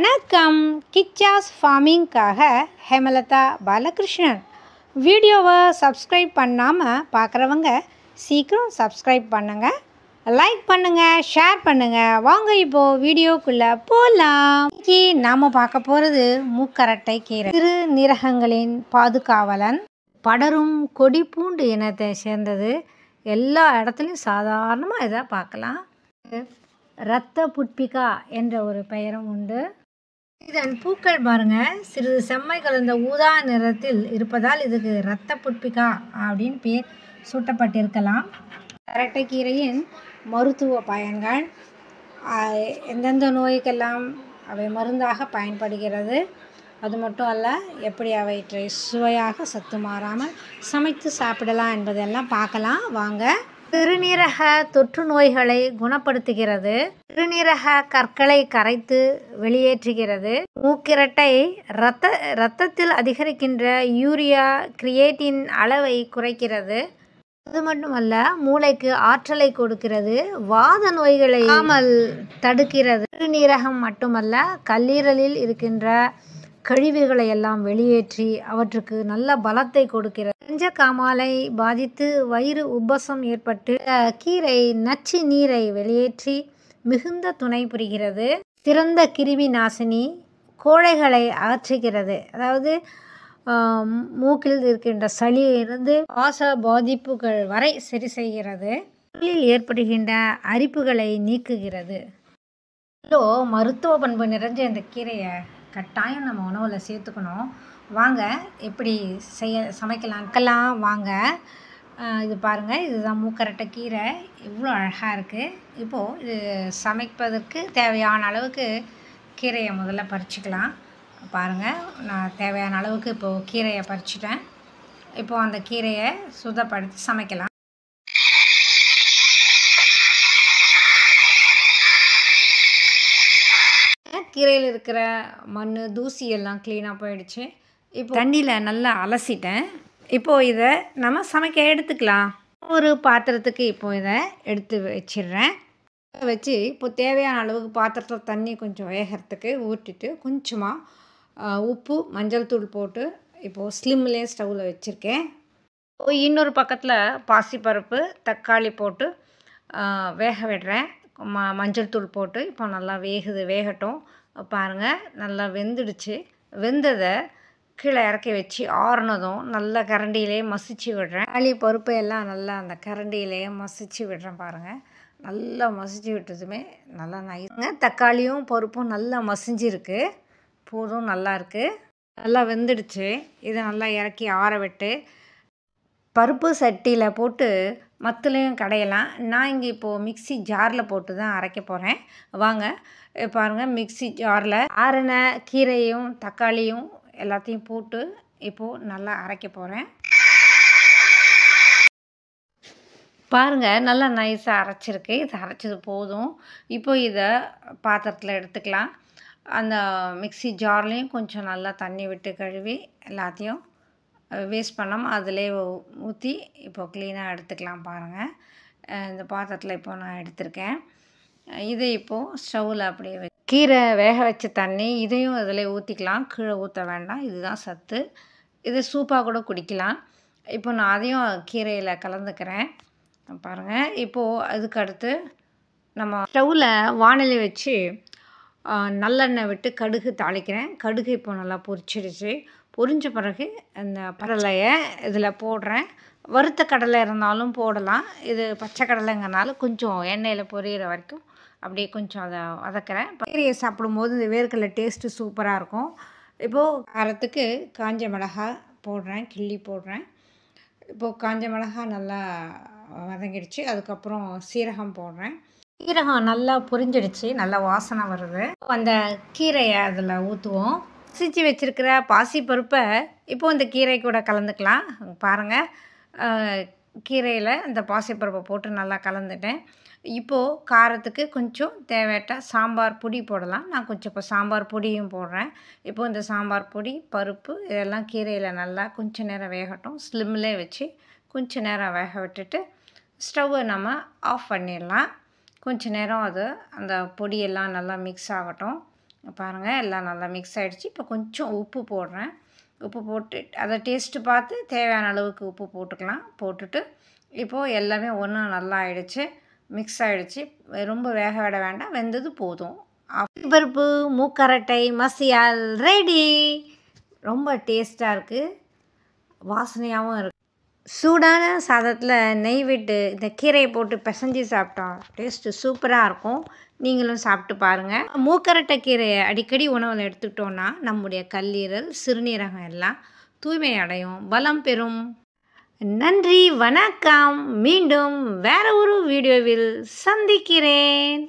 வணக்கம் கிச்சாஸ் ஃபார்மிங்க்காக ஹேமலதா பாலகிருஷ்ணன் வீடியோவை சப்ஸ்கிரைப் பண்ணாமல் பார்க்குறவங்க சீக்கிரம் சப்ஸ்கிரைப் பண்ணுங்கள் லைக் பண்ணுங்கள் ஷேர் பண்ணுங்கள் வாங்க இப்போது வீடியோக்குள்ளே போகலாம் இன்னைக்கு நாம் பார்க்க போகிறது மூக்கரட்டை கீரை சிறு நிரகங்களின் பாதுகாவலன் படரும் கொடி பூண்டு இனத்தை சேர்ந்தது எல்லா இடத்துலையும் சாதாரணமாக இதை பார்க்கலாம் ரத்த புட்பிகா என்ற ஒரு பெயரும் உண்டு இதன் பூக்கள் பாருங்க சிறிது செம்மை கலந்த ஊதா நிறத்தில் இருப்பதால் இதுக்கு இரத்த புட்பிகா அப்படின்னு பேர் சூட்டப்பட்டிருக்கலாம் அரட்டைக்கீரையின் மருத்துவ பயன்கள் எந்தெந்த நோய்க்கெல்லாம் அவை மருந்தாக பயன்படுகிறது அது மட்டும் அல்ல எப்படி அவற்றை சுவையாக சத்து மாறாமல் சமைத்து சாப்பிடலாம் என்பதெல்லாம் பார்க்கலாம் வாங்க சிறுநீரக தொற்று நோய்களை குணப்படுத்துகிறது சிறுநீரக கற்களை கரைத்து வெளியேற்றுகிறது மூக்கிரட்டை இரத்த இரத்தத்தில் அதிகரிக்கின்ற யூரியா கிரியேட்டின் அளவை குறைக்கிறது அது மட்டுமல்ல மூளைக்கு ஆற்றலை கொடுக்கிறது வாத நோய்களை தடுக்கிறது சிறுநீரகம் மட்டுமல்ல கல்லீரலில் இருக்கின்ற கழிவுகளை எல்லாம் வெளியேற்றி அவற்றுக்கு நல்ல பலத்தை கொடுக்கிறது பஞ்ச காமாலை பாதித்து வயிறு உபசம் ஏற்பட்டு கீரை நச்சு நீரை வெளியேற்றி மிகுந்த துணை புரிகிறது சிறந்த கிருமி நாசினி கோழைகளை அகற்றுகிறது அதாவது மூக்கில் இருக்கின்ற சளியிலிருந்து பாச பாதிப்புகள் வரை சரி செய்கிறது ஏற்படுகின்ற அரிப்புகளை நீக்குகிறது மருத்துவ பண்பு நிறைஞ்ச இந்த கீரையை கட்டாயம் நம்ம உணவில் சேர்த்துக்கணும் வாங்க எப்படி செய்ய சமைக்கலாம் சமைக்கலாம்க்கெல்லாம் வாங்க இது பாருங்கள் இதுதான் மூக்கரட்டை கீரை இவ்வளோ அழகாக இருக்குது இப்போது இது சமைப்பதற்கு தேவையான அளவுக்கு கீரையை முதல்ல பறிச்சுக்கலாம் பாருங்கள் நான் தேவையான அளவுக்கு இப்போது கீரையை பறிச்சிட்டேன் இப்போது அந்த கீரையை சுத்தப்படுத்தி சமைக்கலாம் கீரையில் இருக்கிற மண் தூசி எல்லாம் க்ளீனாக போயிடுச்சு இப்போ தண்ணியில் நல்லா அலசிட்டேன் இப்போது இதை நம்ம சமைக்க எடுத்துக்கலாம் ஒரு பாத்திரத்துக்கு இப்போது இதை எடுத்து வச்சிடுறேன் வச்சு இப்போ தேவையான அளவுக்கு பாத்திரத்தில் தண்ணி கொஞ்சம் வேகிறதுக்கு ஊற்றிட்டு கொஞ்சமாக உப்பு மஞ்சள் தூள் போட்டு இப்போது ஸ்லிம்லேயே ஸ்டவ்வில் வச்சுருக்கேன் இன்னொரு பக்கத்தில் பாசிப்பருப்பு தக்காளி போட்டு வேக விடுறேன் ம மஞ்சள் தூள் போட்டு இப்போ நல்லா வேகுது வேகட்டும் பாருங்கள் நல்லா வெந்துடுச்சு வெந்ததை கீழே இறக்கி வச்சு ஆறுனதும் நல்லா கரண்டியிலே மசிச்சு விடுறேன் களி பருப்பை எல்லாம் நல்லா அந்த கரண்டியிலே மசிச்சு விடுறேன் பாருங்கள் நல்லா மசிச்சு விட்டதுமே நல்லா நைஸுங்க தக்காளியும் பருப்பும் நல்லா மசிஞ்சிருக்கு பூதும் நல்லா இருக்குது நல்லா வெந்துடுச்சு இதை நல்லா இறக்கி ஆற விட்டு பருப்பு சட்டியில் போட்டு மத்துலேயும் கடையலாம் நான் இங்கே இப்போது மிக்சி ஜாரில் போட்டு தான் அரைக்க போகிறேன் வாங்க பாருங்கள் மிக்சி ஜாரில் ஆறின கீரையும் தக்காளியும் எல்லாத்தையும் போட்டு இப்போது நல்லா அரைக்க போகிறேன் பாருங்கள் நல்லா நைஸாக அரைச்சிருக்கு இது அரைச்சது போதும் இப்போ இதை பாத்திரத்தில் எடுத்துக்கலாம் அந்த மிக்சி ஜார்லேயும் கொஞ்சம் நல்லா தண்ணி விட்டு கழுவி எல்லாத்தையும் வேஸ்ட் பண்ணாமல் அதிலே ஊற்றி இப்போ க்ளீனாக எடுத்துக்கலாம் பாருங்கள் இந்த பாத்திரத்தில் இப்போ நான் எடுத்திருக்கேன் இதை இப்போது ஸ்டவ்வில் அப்படியே வச்சு கீரை வேக வச்ச தண்ணி இதையும் அதில் ஊற்றிக்கலாம் கீழே ஊற்ற வேண்டாம் இதுதான் சத்து இது சூப்பாக கூட குடிக்கலாம் இப்போ நான் அதையும் கீரையில் கலந்துக்கிறேன் பாருங்கள் இப்போது அதுக்கடுத்து நம்ம ஸ்டவ்வில் வானிலை வச்சு நல்லெண்ணெய் விட்டு கடுகு தாளிக்கிறேன் கடுகு இப்போ நல்லா பொரிச்சிடுச்சு பொரிஞ்ச பிறகு அந்த பரலையை இதில் போடுறேன் வறுத்த கடலை இருந்தாலும் போடலாம் இது பச்சை கடலைங்கிறனால கொஞ்சம் எண்ணெயில் பொரியிற வரைக்கும் அப்படியே கொஞ்சம் அதை வதக்கிறேன் பயிரியை சாப்பிடும்போது இந்த வேர்க்கடலை டேஸ்ட்டு சூப்பராக இருக்கும் இப்போது காரத்துக்கு காஞ்ச மிளகா போடுறேன் கிள்ளி போடுறேன் இப்போது காஞ்ச மிளகா நல்லா வதங்கிடுச்சு அதுக்கப்புறம் சீரகம் போடுறேன் சீரகம் நல்லா பொரிஞ்சிடுச்சு நல்லா வாசனை வருது அந்த கீரையை அதில் ஊற்றுவோம் சிச்சி வச்சுருக்கிற பாசி பருப்பை இப்போது இந்த கீரை கூட கலந்துக்கலாம் பாருங்கள் கீரையில் இந்த பாசிப்பருப்பை போட்டு நல்லா கலந்துட்டேன் இப்போது காரத்துக்கு கொஞ்சம் தேவையட்ட சாம்பார் பொடி போடலாம் நான் கொஞ்சம் இப்போ சாம்பார் பொடியும் போடுறேன் இப்போது இந்த சாம்பார் பொடி பருப்பு இதெல்லாம் கீரையில் நல்லா கொஞ்சம் நேரம் வேகட்டும் ஸ்லிம்லே வச்சு கொஞ்சம் நேரம் வேக விட்டுட்டு ஸ்டவ்வை நம்ம ஆஃப் பண்ணிடலாம் கொஞ்சம் நேரம் அது அந்த பொடியெல்லாம் நல்லா மிக்ஸ் ஆகட்டும் பாருங்கள் எல்லாம் நல்லா மிக்ஸ் ஆகிடுச்சு இப்போ கொஞ்சம் உப்பு போடுறேன் உப்பு போட்டு அதை டேஸ்ட்டு பார்த்து தேவையான அளவுக்கு உப்பு போட்டுக்கலாம் போட்டுட்டு இப்போது எல்லாமே ஒன்றும் நல்லா ஆகிடுச்சு மிக்ஸ் ஆகிடுச்சு ரொம்ப வேக விட வேண்டாம் வெந்தது போதும் பருப்பு மூக்கரட்டை மசியால் ரெடி ரொம்ப டேஸ்ட்டாக இருக்குது வாசனையாகவும் இருக்குது சூடான சாதத்தில் நெய் விட்டு இந்த கீரையை போட்டு பிசைஞ்சு சாப்பிட்டா டேஸ்ட்டு சூப்பராக இருக்கும் நீங்களும் சாப்பிட்டு பாருங்கள் மூக்கரட்டை கீரையை அடிக்கடி உணவில் எடுத்துக்கிட்டோன்னா நம்முடைய கல்லீரல் சிறுநீரகம் எல்லாம் தூய்மை அடையும் பலம் பெறும் நன்றி வணக்கம் மீண்டும் வேற ஒரு வீடியோவில் சந்திக்கிறேன்